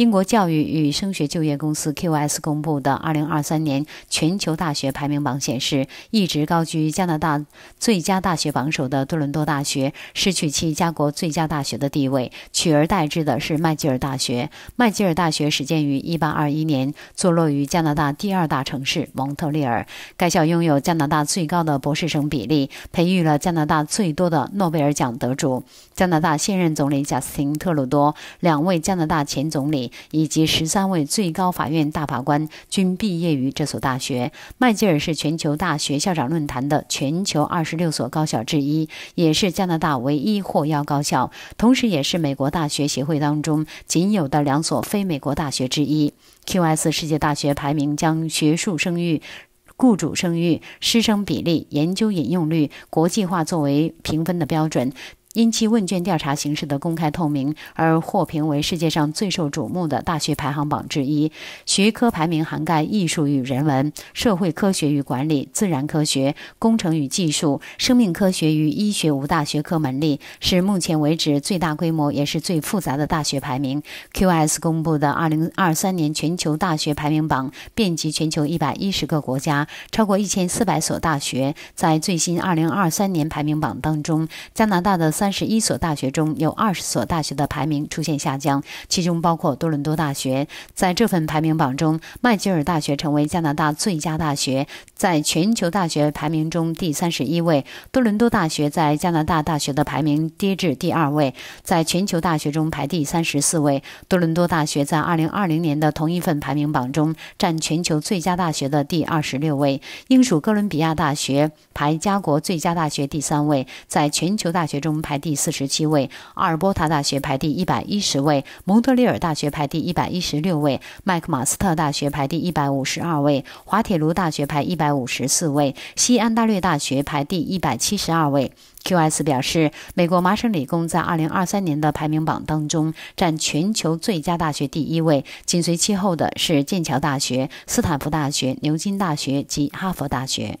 英国教育与升学就业公司 Q.S 公布的2023年全球大学排名榜显示，一直高居加拿大最佳大学榜首的多伦多大学失去其家国最佳大学的地位，取而代之的是麦吉尔大学。麦吉尔大学始建于1821年，坐落于加拿大第二大城市蒙特利尔。该校拥有加拿大最高的博士生比例，培育了加拿大最多的诺贝尔奖得主。加拿大现任总理贾斯汀·特鲁多，两位加拿大前总理。以及十三位最高法院大法官均毕业于这所大学。麦吉尔是全球大学校长论坛的全球二十六所高校之一，也是加拿大唯一获邀高校，同时也是美国大学协会当中仅有的两所非美国大学之一。QS 世界大学排名将学术声誉、雇主声誉、师生比例、研究引用率、国际化作为评分的标准。因其问卷调查形式的公开透明而获评为世界上最受瞩目的大学排行榜之一。学科排名涵盖艺术与人文、社会科学与管理、自然科学、工程与技术、生命科学与医学五大学科门类，是目前为止最大规模也是最复杂的大学排名。QS 公布的2023年全球大学排名榜遍及全球110个国家，超过1400所大学。在最新2023年排名榜当中，加拿大的。三十一所大学中有二十所大学的排名出现下降，其中包括多伦多大学。在这份排名榜中，麦吉尔大学成为加拿大最佳大学，在全球大学排名中第三十一位。多伦多大学在加拿大大学的排名跌至第二位，在全球大学中排第三十四位。多伦多大学在二零二零年的同一份排名榜中，占全球最佳大学的第二十六位。英属哥伦比亚大学排加国最佳大学第三位，在全球大学中排。排第四十七位，阿尔波塔大学排第一百一十位，蒙特利尔大学排第一百一十六位，麦克马斯特大学排第一百五十二位，滑铁卢大学排一百五十四位，西安大略大学排第一百七十二位。QS 表示，美国麻省理工在二零二三年的排名榜当中占全球最佳大学第一位，紧随其后的是剑桥大学、斯坦福大学、牛津大学及哈佛大学。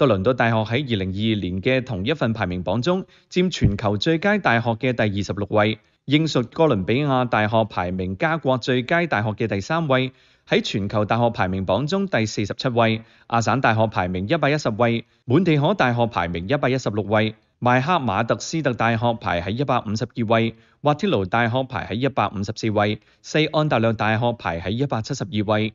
多倫多大學喺二零二二年嘅同一份排名榜中，佔全球最佳大學嘅第二十六位，應屬哥倫比亞大學排名加國最佳大學嘅第三位，喺全球大學排名榜中第四十七位，亞省大學排名一百一十位，滿地可大學排名一百一十六位，麥克馬特斯特大學排喺一百五十二位，瓦提奴大學排喺一百五十四位，西安大略大學排喺一百七十二位。